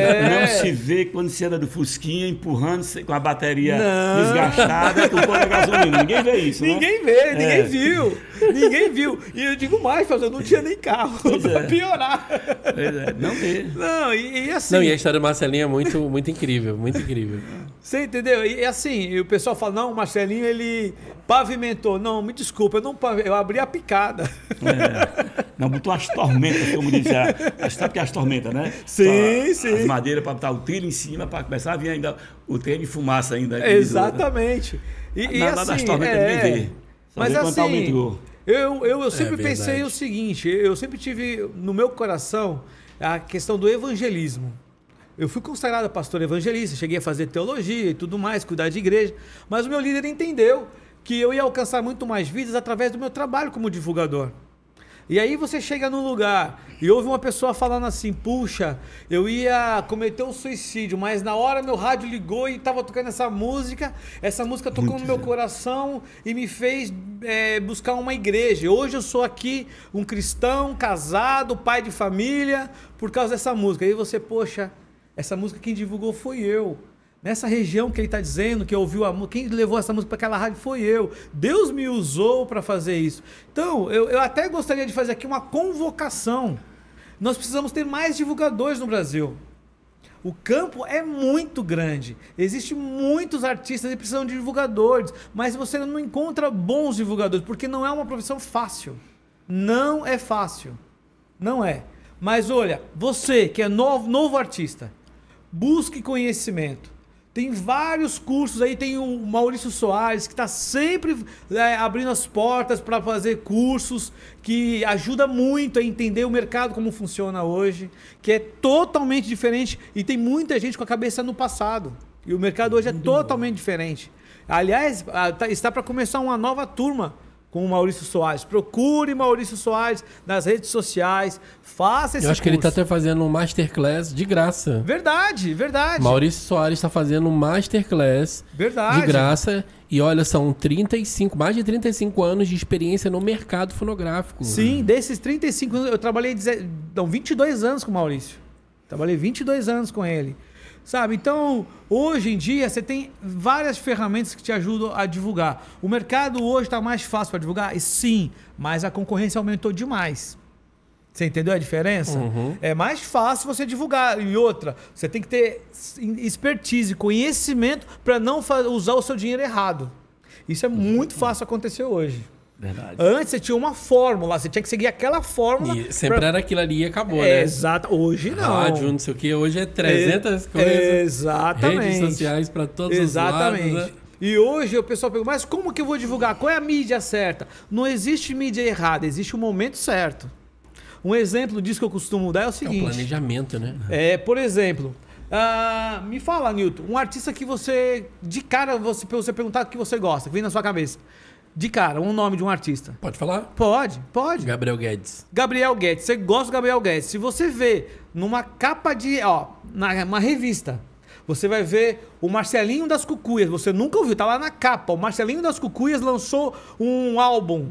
não, se, vê quando você anda do Fusquinha empurrando com a bateria não. desgastada, com o gasolina. Ninguém vê isso. Né? Ninguém vê, é. ninguém viu. Ninguém viu. E eu digo mais, eu não tinha nem carro. pra é. piorar. Pois é, não vê. Não, e, e assim. Não, e a história do Marcelinho é muito, muito incrível, muito incrível. Você entendeu? E assim, e o pessoal fala, não, o Marcelinho, ele pavimentou. Não, me desculpa, eu, não pav... eu abri a picada. É. Não, botou as tormentas, como dizia. Sabe que é as tormentas, né? Sim, pra, sim. As madeiras para botar o trilho em cima, para começar a vir ainda o trem de fumaça ainda. Né? Exatamente. E, e Nada assim, das tormentas é, nem vê. Só mas vê tá assim, eu, eu, eu é sempre é, pensei o seguinte, eu sempre tive no meu coração a questão do evangelismo. Eu fui consagrado a pastor evangelista, cheguei a fazer teologia e tudo mais, cuidar de igreja, mas o meu líder entendeu que eu ia alcançar muito mais vidas através do meu trabalho como divulgador. E aí você chega num lugar e ouve uma pessoa falando assim: "Puxa, eu ia cometer um suicídio, mas na hora meu rádio ligou e estava tocando essa música. Essa música tocou no meu coração e me fez é, buscar uma igreja. Hoje eu sou aqui um cristão, casado, pai de família, por causa dessa música. E aí você, poxa, essa música quem divulgou foi eu. Nessa região que ele está dizendo que ouviu a música, quem levou essa música para aquela rádio foi eu. Deus me usou para fazer isso. Então, eu, eu até gostaria de fazer aqui uma convocação. Nós precisamos ter mais divulgadores no Brasil. O campo é muito grande. Existem muitos artistas e precisam de divulgadores, mas você não encontra bons divulgadores, porque não é uma profissão fácil. Não é fácil. Não é. Mas olha, você que é novo, novo artista, Busque conhecimento. Tem vários cursos aí, tem o Maurício Soares, que está sempre é, abrindo as portas para fazer cursos, que ajuda muito a entender o mercado como funciona hoje, que é totalmente diferente e tem muita gente com a cabeça no passado. E o mercado hoje é muito totalmente bom. diferente. Aliás, tá, está para começar uma nova turma com o Maurício Soares. Procure Maurício Soares nas redes sociais, faça esse Eu acho curso. que ele está até fazendo um masterclass de graça. Verdade, verdade. Maurício Soares está fazendo um masterclass verdade. de graça. E olha, são 35, mais de 35 anos de experiência no mercado fonográfico. Sim, desses 35 anos, eu trabalhei 22 anos com o Maurício. Trabalhei 22 anos com ele. Sabe? Então, hoje em dia, você tem várias ferramentas que te ajudam a divulgar. O mercado hoje está mais fácil para divulgar? Sim, mas a concorrência aumentou demais. Você entendeu a diferença? Uhum. É mais fácil você divulgar. E outra, você tem que ter expertise, conhecimento para não usar o seu dinheiro errado. Isso é muito fácil acontecer hoje. Verdade. Antes você tinha uma fórmula, você tinha que seguir aquela fórmula. E sempre pra... era aquilo ali e acabou, é, né? Exato. Hoje não. Rádio, não sei o quê. Hoje é 300 é, coisas. Exatamente. Redes sociais para todos exatamente. os lados. Exatamente. Né? E hoje o pessoal pergunta, mas como que eu vou divulgar? Qual é a mídia certa? Não existe mídia errada, existe o momento certo. Um exemplo disso que eu costumo dar é o é seguinte. É o planejamento, né? É, por exemplo, uh, me fala, Newton, um artista que você, de cara, você, você perguntar o que você gosta, que vem na sua cabeça. De cara, um nome de um artista. Pode falar? Pode, pode. Gabriel Guedes. Gabriel Guedes. Você gosta do Gabriel Guedes. Se você vê numa capa de. Ó, numa revista. Você vai ver o Marcelinho das Cucuias. Você nunca ouviu, tá lá na capa. O Marcelinho das Cucuias lançou um álbum.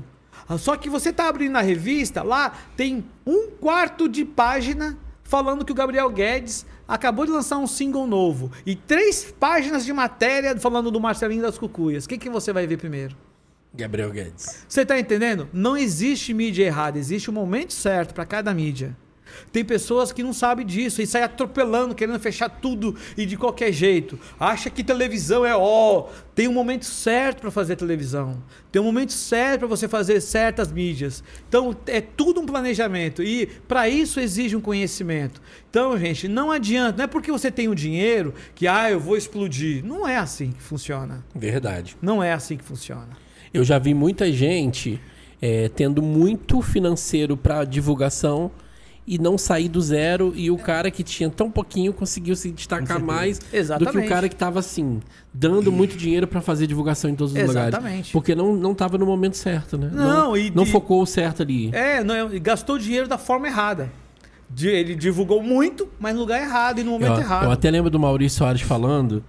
Ah, só que você tá abrindo a revista, lá tem um quarto de página falando que o Gabriel Guedes acabou de lançar um single novo. E três páginas de matéria falando do Marcelinho das Cucuias. O que, que você vai ver primeiro? Gabriel Guedes. Você tá entendendo? Não existe mídia errada, existe o momento certo para cada mídia. Tem pessoas que não sabem disso e saem atropelando, querendo fechar tudo e de qualquer jeito. Acha que televisão é ó. Tem um momento certo para fazer televisão. Tem um momento certo para você fazer certas mídias. Então é tudo um planejamento e para isso exige um conhecimento. Então, gente, não adianta. Não é porque você tem o um dinheiro que ah, eu vou explodir. Não é assim que funciona. Verdade. Não é assim que funciona. Eu já vi muita gente é, tendo muito financeiro para divulgação e não sair do zero e o cara que tinha tão pouquinho conseguiu se destacar mais Exatamente. do que o cara que estava assim dando muito dinheiro para fazer divulgação em todos os Exatamente. lugares porque não não estava no momento certo né não não, e, não focou o certo ali é não gastou dinheiro da forma errada ele divulgou muito mas no lugar errado e no momento eu, errado eu até lembro do Maurício Soares falando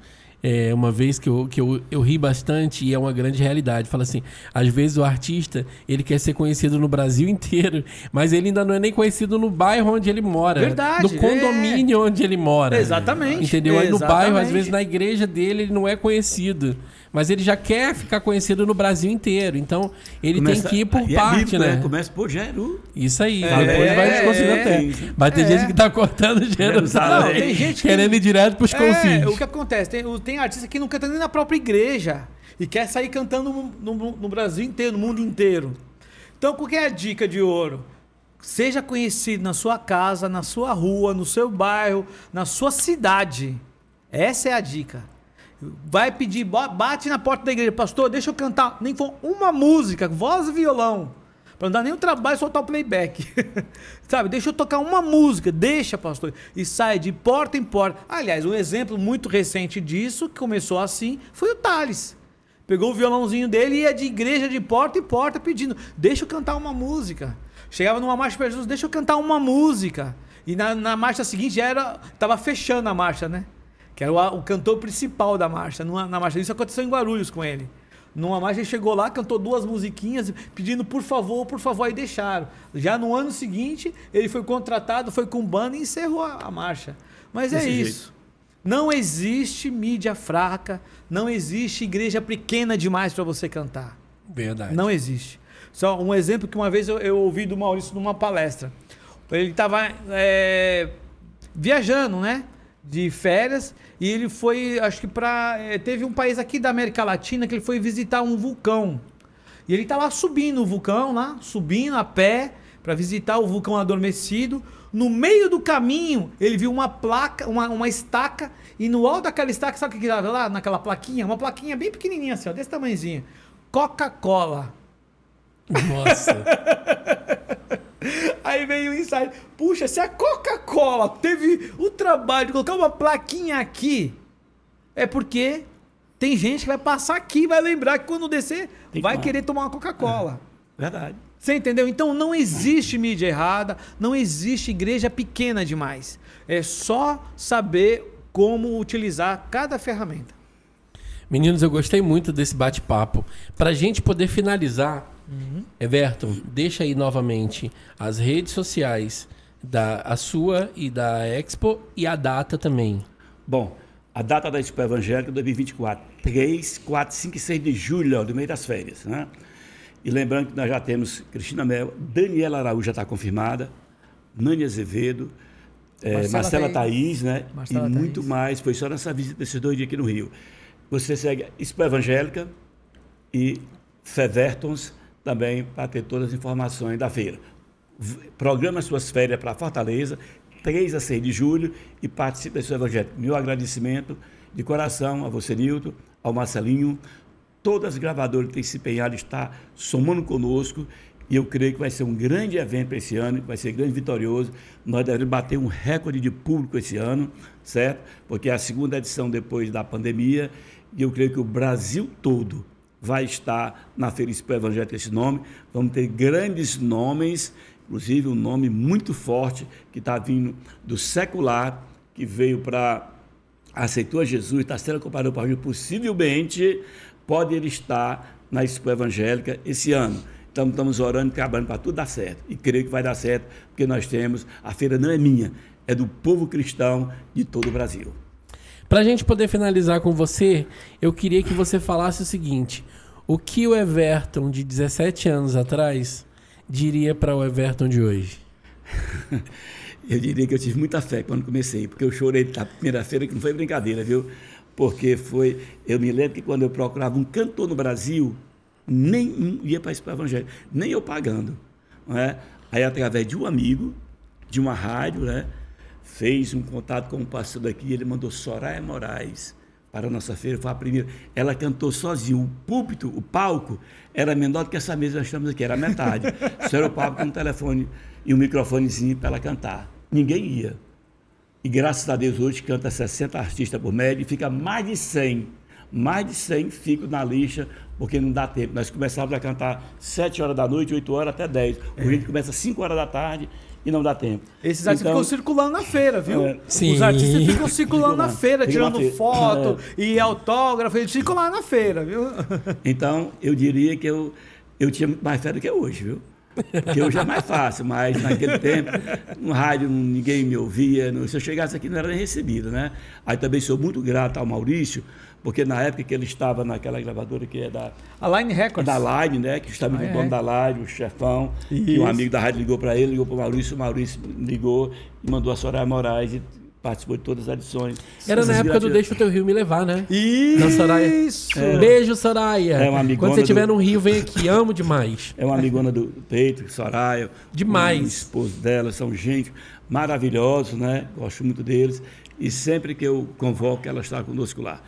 é, uma vez que, eu, que eu, eu ri bastante e é uma grande realidade. Fala assim, às vezes o artista, ele quer ser conhecido no Brasil <laughs> inteiro, mas ele ainda não é nem conhecido no bairro onde ele mora. Verdade. No condomínio é. onde ele mora. Exatamente. Entendeu? Aí no bairro, às vezes na igreja dele, ele não é conhecido mas ele já quer ficar conhecido no Brasil inteiro. Então, ele Começa, tem que ir por é parte, é né? né? Começa por Jeru. Isso aí. É, depois vai desconstruindo é, até. Mas tem é. gente que tá cortando Jerusalém. Não, tem gente que... Querendo ir direto pros é, confins. O que acontece? Tem, tem artista que não canta nem na própria igreja. E quer sair cantando no, no, no Brasil inteiro, no mundo inteiro. Então, qual que é a dica de ouro? Seja conhecido na sua casa, na sua rua, no seu bairro, na sua cidade. Essa é a dica. Vai pedir, bate na porta da igreja, pastor, deixa eu cantar, nem for uma música, voz e violão. Para não dar nenhum trabalho soltar o playback. <laughs> Sabe? Deixa eu tocar uma música, deixa, pastor. E sai de porta em porta. Aliás, um exemplo muito recente disso, que começou assim, foi o Thales. Pegou o violãozinho dele e ia de igreja de porta em porta pedindo: deixa eu cantar uma música. Chegava numa marcha para Jesus, deixa eu cantar uma música. E na, na marcha seguinte já era. Tava fechando a marcha, né? que era o, o cantor principal da marcha. Numa, na marcha. Isso aconteceu em Guarulhos com ele. Numa marcha, ele chegou lá, cantou duas musiquinhas, pedindo por favor, por favor, e deixaram. Já no ano seguinte, ele foi contratado, foi com banda e encerrou a, a marcha. Mas é Desse é isso. Jeito. Não existe mídia fraca, não existe igreja pequena demais para você cantar. Verdade. Não existe. Só um exemplo que uma vez eu, eu ouvi do Maurício numa palestra. Ele estava é, eh, viajando, né? de férias e ele foi, acho que para eh, teve um país aqui da América Latina que ele foi visitar um vulcão. E ele tá lá subindo o vulcão lá, subindo a pé para visitar o vulcão adormecido. No meio do caminho, ele viu uma placa, uma, uma estaca, e no alto daquela estaca, sabe o que que tava lá naquela plaquinha? Uma plaquinha bem pequenininha assim, ó, desse tamanhozinho. Coca-Cola. Nossa. <laughs> <laughs> Aí veio o insight. Puxa, se a Coca-Cola teve o trabalho de colocar uma plaquinha aqui, é porque tem gente que vai passar aqui e vai lembrar que quando descer, tem vai querer tomar uma Coca-Cola. É. Verdade. Você entendeu? Então não existe mídia errada, não existe igreja pequena demais. É só saber como utilizar cada ferramenta. Meninos, eu gostei muito desse bate-papo. Para a gente poder finalizar, Uhum. Everton, deixa aí novamente as redes sociais da a sua e da Expo e a data também. Bom, a data da Expo Evangélica 2024, 3, 4, 5 e 6 de julho, do meio das férias, né? E lembrando que nós já temos Cristina Mel, Daniela Araújo já está confirmada, Nani Azevedo, eh, Marcela, é, Marcela Thaís, né? Marcela e Thaís. muito mais. Foi só nessa visita desses dois dias aqui no Rio. Você segue Expo Evangélica e Fevertons também para ter todas as informações da feira. Programa suas férias para Fortaleza, 3 a 6 de julho, e participe desse evangelho. Meu agradecimento de coração a você, Nilton, ao Marcelinho, todas as gravadoras que têm se empenhado está somando conosco. E eu creio que vai ser um grande evento esse ano, vai ser grande vitorioso. Nós devemos bater um recorde de público esse ano, certo? Porque é a segunda edição depois da pandemia. E eu creio que o Brasil todo vai estar na Feira Expo Evangélica esse nome. Vamos ter grandes nomes, inclusive um nome muito forte que está vindo do secular, que veio para. aceitou Jesus, está sendo comparado para mim possivelmente, pode ele estar na Expo Evangélica esse ano. Então estamos orando, trabalhando para tudo dar certo. E creio que vai dar certo, porque nós temos, a feira não é minha, é do povo cristão de todo o Brasil. Pra gente poder finalizar com você, eu queria que você falasse o seguinte: o que o Everton de 17 anos atrás diria para o Everton de hoje? <laughs> eu diria que eu tive muita fé quando comecei, porque eu chorei na primeira-feira, que não foi brincadeira, viu? Porque foi. Eu me lembro que quando eu procurava um cantor no Brasil, nenhum ia para o Evangelho, nem eu pagando. Não é? Aí, através de um amigo, de uma rádio, né? fez um contato com um pastor daqui, ele mandou Soraya Moraes para a nossa feira, foi a primeira. Ela cantou sozinha, o púlpito, o palco, era menor do que essa mesa que nós estamos aqui, era metade. Só <laughs> era o palco com um telefone e um microfonezinho para ela cantar. Ninguém ia. E graças a Deus hoje canta 60 artistas por média e fica mais de 100. Mais de 100 ficam na lixa, porque não dá tempo. Nós começávamos a cantar 7 horas da noite, 8 horas até 10. O é. começa às 5 horas da tarde e não dá tempo. Esses artistas então, ficam circulando na feira, viu? É, sim. Os artistas <laughs> ficam circulando na feira, tirando feira. É. foto é. <laughs> e autógrafo, eles ficam lá na feira, viu? <laughs> Então, eu diria que eu, eu tinha mais fé do que hoje, viu? Que hoje é mais fácil, mas naquele tempo, no rádio ninguém me ouvia, se eu chegasse aqui não era nem recebido, né? Aí também sou muito grato ao Maurício, porque na época que ele estava naquela gravadora que é da. A Line Records. Da Line, né? Que estava com o dono da Line, o chefão. E um amigo da rádio ligou para ele, ligou para o Maurício, o Maurício ligou e mandou a Soraya Moraes. E participou de todas as edições. Era na época do Deixa o Teu Rio Me Levar, né? Isso! É. Beijo, Soraya! É uma amigona Quando você estiver do... no Rio, vem aqui. Amo demais. É uma amigona do peito, Soraya. Demais! O esposo dela, são gente maravilhosos, né? Gosto muito deles. E sempre que eu convoco, ela está conosco lá.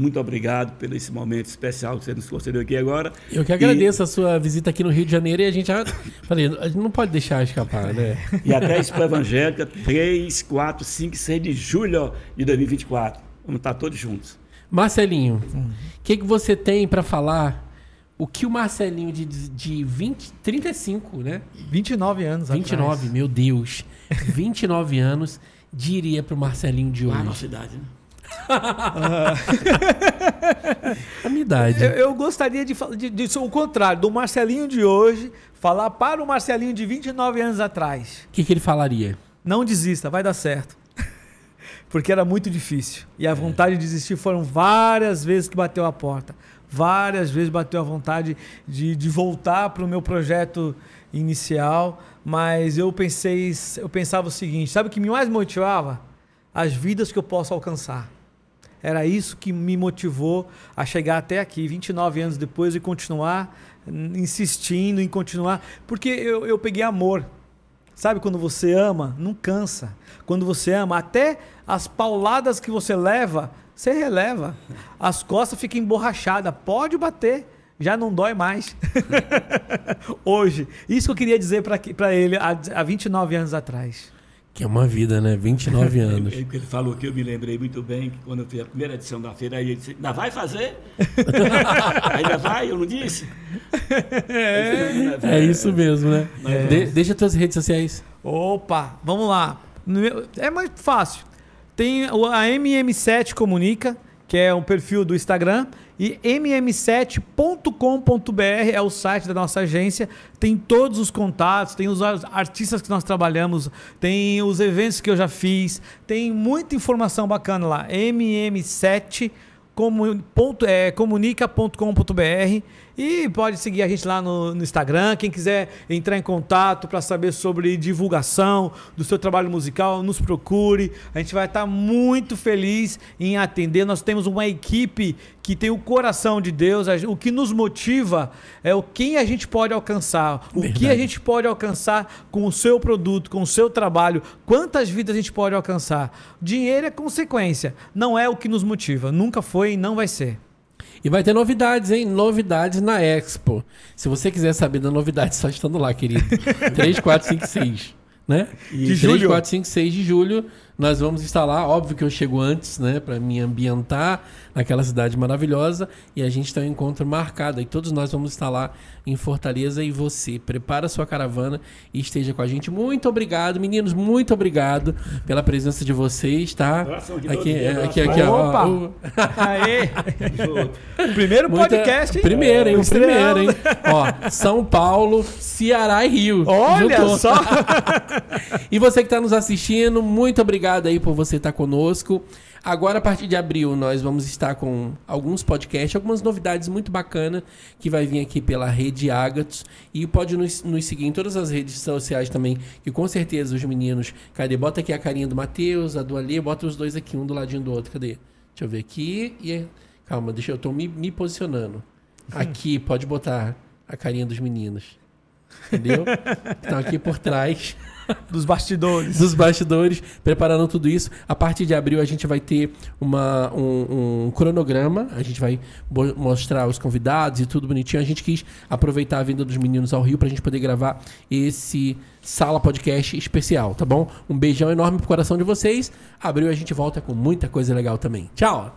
Muito obrigado por esse momento especial que você nos concedeu aqui agora. Eu que agradeço e... a sua visita aqui no Rio de Janeiro e a gente já. <laughs> Falei, a gente não pode deixar escapar, né? E até a Expo Evangélica, 3, 4, 5, 6 de julho de 2024. Vamos estar todos juntos. Marcelinho, o hum. que, que você tem para falar? O que o Marcelinho de, de 20, 35, né? 29 anos 29, atrás. meu Deus. 29 <laughs> anos diria para o Marcelinho de hoje? Ah, nossa cidade, né? Ah. <laughs> a minha idade. Eu, eu gostaria de, de, de o contrário, do Marcelinho de hoje, falar para o Marcelinho de 29 anos atrás. O que, que ele falaria? Não desista, vai dar certo <laughs> porque era muito difícil. E a é. vontade de desistir foram várias vezes que bateu a porta. Várias vezes bateu a vontade de, de voltar para o meu projeto inicial, mas eu pensei, eu pensava o seguinte, sabe o que me mais motivava? As vidas que eu posso alcançar. Era isso que me motivou a chegar até aqui, 29 anos depois, e continuar insistindo em continuar. Porque eu, eu peguei amor. Sabe quando você ama, não cansa. Quando você ama, até as pauladas que você leva, você releva. As costas ficam emborrachadas, pode bater já não dói mais. <laughs> Hoje. Isso que eu queria dizer para ele há, há 29 anos atrás. Que é uma vida, né? 29 <laughs> anos. Ele, é ele falou que eu me lembrei muito bem que quando eu fiz a primeira edição da feira, aí ele disse, ainda vai fazer? <laughs> ainda vai? Eu não disse? É, é isso mesmo, né? É. De, deixa as tuas redes sociais. Opa, vamos lá. É mais fácil. Tem a MM7 Comunica, que é um perfil do Instagram, e mm7.com.br é o site da nossa agência. Tem todos os contatos, tem os artistas que nós trabalhamos, tem os eventos que eu já fiz, tem muita informação bacana lá. mm 7 comunica.com.br e pode seguir a gente lá no, no Instagram. Quem quiser entrar em contato para saber sobre divulgação do seu trabalho musical, nos procure. A gente vai estar tá muito feliz em atender. Nós temos uma equipe que tem o coração de Deus. O que nos motiva é o quem a gente pode alcançar, Verdade. o que a gente pode alcançar com o seu produto, com o seu trabalho, quantas vidas a gente pode alcançar. Dinheiro é consequência, não é o que nos motiva. Nunca foi e não vai ser. E vai ter novidades, hein? Novidades na Expo. Se você quiser saber da novidade, <laughs> só estando lá, querido. 3, 4, 5, 6. Né? E de 3, julho. 4, 5, 6 de julho nós vamos instalar, óbvio que eu chego antes, né, para me ambientar naquela cidade maravilhosa e a gente tem um encontro marcado. E todos nós vamos instalar em Fortaleza e você prepara sua caravana e esteja com a gente. Muito obrigado, meninos, muito obrigado pela presença de vocês, tá? aqui, é, aqui, aqui, aqui, Opa! Ó, o... Aê! <laughs> primeiro podcast, hein? Primeiro, hein? O primeiro, hein? Ó, São Paulo, Ceará e Rio. Olha Juntou. só! <laughs> e você que está nos assistindo, muito obrigado obrigado aí por você estar conosco. Agora, a partir de abril, nós vamos estar com alguns podcasts, algumas novidades muito bacanas que vai vir aqui pela Rede Agatos. E pode nos, nos, seguir em todas as redes sociais também, que com certeza os meninos. Cadê? Bota aqui a carinha do Matheus, a do Alê, bota os dois aqui, um do ladinho do outro. Cadê? Deixa eu ver aqui. E... É, calma, deixa eu, tô me, me posicionando. <laughs> Aqui, pode botar a carinha dos meninos. Entendeu? <laughs> Estão aqui por trás. <laughs> Dos bastidores. Dos bastidores, preparando tudo isso. A partir de abril a gente vai ter uma, um, um cronograma, a gente vai mostrar os convidados e tudo bonitinho. A gente quis aproveitar a vinda dos meninos ao Rio pra gente poder gravar esse Sala Podcast especial, tá bom? Um beijão enorme pro coração de vocês. Abril a gente volta com muita coisa legal também. Tchau!